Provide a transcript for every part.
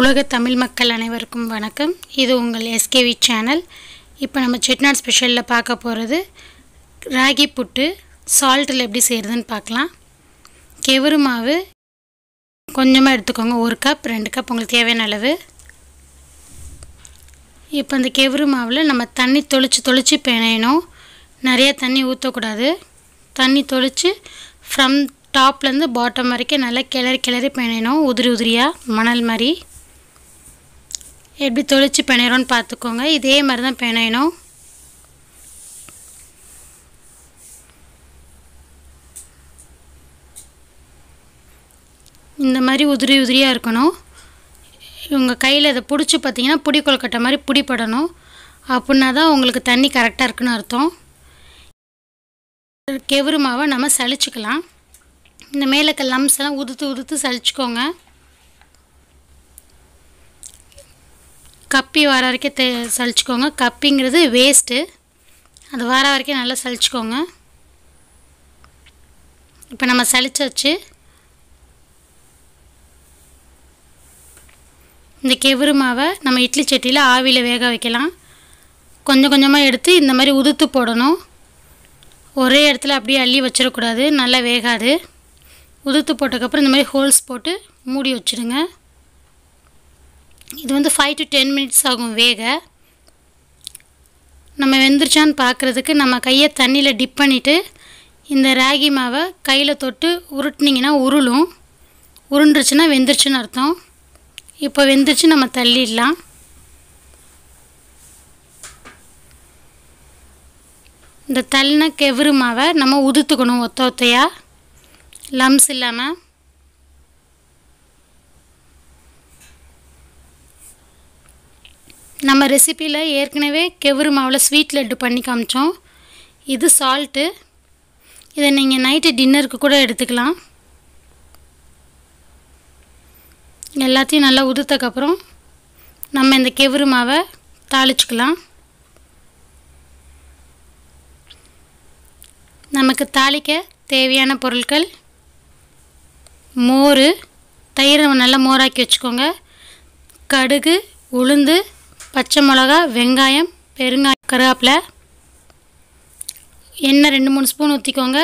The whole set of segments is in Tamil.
உலக தமிழ் மக்கள் அனைவருக்கும் வணக்கம் இது உங்கள் எஸ்கேவி சேனல் இப்போ நம்ம செட்நாட் ஸ்பெஷலில் பார்க்க போகிறது ராகி புட்டு சால்ட்டில் எப்படி செய்கிறதுன்னு பார்க்கலாம் கெவுரு மாவு கொஞ்சமாக எடுத்துக்கோங்க ஒரு கப் ரெண்டு கப் உங்களுக்கு தேவையான அளவு இப்போ அந்த கெவுரு மாவில் நம்ம தண்ணி தொளிச்சு தொளிச்சு பிணையணும் நிறைய தண்ணி ஊற்றக்கூடாது தண்ணி தொளிச்சு ஃப்ரம் டாப்லேருந்து பாட்டம் வரைக்கும் நல்லா கிளறி கிளறி பிணையணும் உதிரி உதிரியாக மணல் மாதிரி எப்படி தொளிச்சு பிணையிறோன்னு பார்த்துக்கோங்க இதே மாதிரி தான் பிணையணும் இந்த மாதிரி உதிரி உதிரியாக இருக்கணும் உங்கள் கையில் இதை பிடிச்சி பார்த்தீங்கன்னா புடி கொழுக்கட்டை மாதிரி பிடிப்படணும் அப்படின்னா தான் உங்களுக்கு தண்ணி கரெக்டாக இருக்குன்னு அர்த்தம் கெவுரு மாவை நம்ம சளிச்சுக்கலாம் இந்த மேலக்க லம்ஸ் எல்லாம் உதுத்து உதுத்து சளிச்சுக்கோங்க கப்பி வர வரைக்கும் தே சளிச்சுக்கோங்க கப்பிங்கிறது வேஸ்ட்டு அது வர வரைக்கும் நல்லா சளிச்சுக்கோங்க இப்போ நம்ம சளிச்சாச்சு இந்த கெவுரு மாவை நம்ம இட்லி சட்டியில் ஆவியில் வேக வைக்கலாம் கொஞ்சம் கொஞ்சமாக எடுத்து இந்த மாதிரி உதுத்து போடணும் ஒரே இடத்துல அப்படியே அள்ளி வச்சிடக்கூடாது நல்லா வேகாது உதுத்து போட்டதுக்கப்புறம் இந்த மாதிரி ஹோல்ஸ் போட்டு மூடி வச்சுடுங்க இது வந்து ஃபைவ் டு டென் மினிட்ஸ் ஆகும் வேக நம்ம வெந்துருச்சான்னு பார்க்குறதுக்கு நம்ம கையை தண்ணியில் டிப் பண்ணிவிட்டு இந்த ராகி மாவை கையில் தொட்டு உருட்டினீங்கன்னா உருளும் உருண்டுருச்சுன்னா வெந்துருச்சுன்னு அர்த்தம் இப்போ வெந்துருச்சு நம்ம தள்ளிடலாம் இந்த தள்ளின கெவுரு மாவை நம்ம உதுத்துக்கணும் ஒத்த ஒத்தையாக லம்ஸ் இல்லாமல் நம்ம ரெசிப்பியில் ஏற்கனவே கெவுரு மாவில் ஸ்வீட் லட்டு பண்ணி காமிச்சோம் இது சால்ட்டு இதை நீங்கள் நைட்டு டின்னருக்கு கூட எடுத்துக்கலாம் எல்லாத்தையும் நல்லா உதுத்தக்கப்புறம் நம்ம இந்த கெவுரு மாவை தாளிச்சுக்கலாம் நமக்கு தாளிக்க தேவையான பொருட்கள் மோர் தயிரை நல்லா மோராக்கி வச்சுக்கோங்க கடுகு உளுந்து பச்சை மிளகா வெங்காயம் பெருங்காயம் கருவேப்பிலை எண்ணெய் ரெண்டு மூணு ஸ்பூன் ஊற்றிக்கோங்க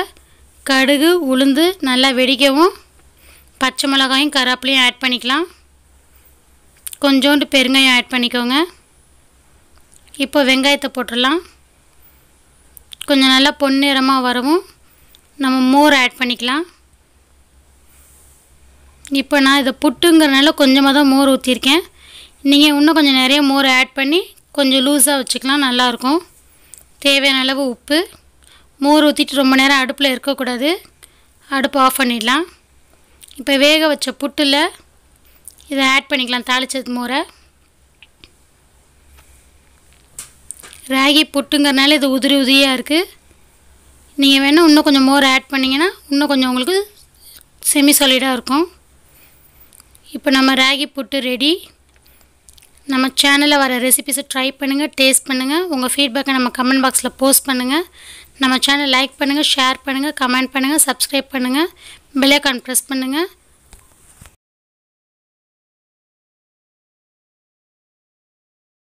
கடுகு உளுந்து நல்லா வெடிக்கவும் பச்சை மிளகாயும் கருவேப்பிலையும் ஆட் பண்ணிக்கலாம் கொஞ்சோண்டு பெருங்காயம் ஆட் பண்ணிக்கோங்க இப்போ வெங்காயத்தை போட்டுடலாம் கொஞ்சம் நல்லா பொன்னிறமாக வரவும் நம்ம மோர் ஆட் பண்ணிக்கலாம் இப்போ நான் இதை புட்டுங்கிறனால கொஞ்சமாக தான் மோர் ஊற்றிருக்கேன் நீங்கள் இன்னும் கொஞ்சம் நிறைய மோர் ஆட் பண்ணி கொஞ்சம் லூஸாக வச்சுக்கலாம் நல்லாயிருக்கும் தேவையான அளவு உப்பு மோர் ஊற்றிட்டு ரொம்ப நேரம் அடுப்பில் இருக்கக்கூடாது அடுப்பு ஆஃப் பண்ணிடலாம் இப்போ வேக வச்ச புட்டில் இதை ஆட் பண்ணிக்கலாம் தாளித்தது மோரை ராகி புட்டுங்கிறனால இது உதிரி உதிரியாக இருக்குது நீங்கள் வேணால் இன்னும் கொஞ்சம் மோர் ஆட் பண்ணிங்கன்னா இன்னும் கொஞ்சம் உங்களுக்கு செமி சாலிடாக இருக்கும் இப்போ நம்ம ராகி புட்டு ரெடி நம்ம சேனலில் வர ரெசிபிஸை ட்ரை பண்ணுங்கள் டேஸ்ட் பண்ணுங்கள் உங்கள் ஃபீட்பேக்கை நம்ம கமெண்ட் பாக்ஸில் போஸ்ட் பண்ணுங்கள் நம்ம சேனல் லைக் பண்ணுங்கள் ஷேர் பண்ணுங்கள் கமெண்ட் பண்ணுங்கள் சப்ஸ்கிரைப் பண்ணுங்கள் பெல்லைக்கான் ப்ரெஸ் பண்ணுங்கள்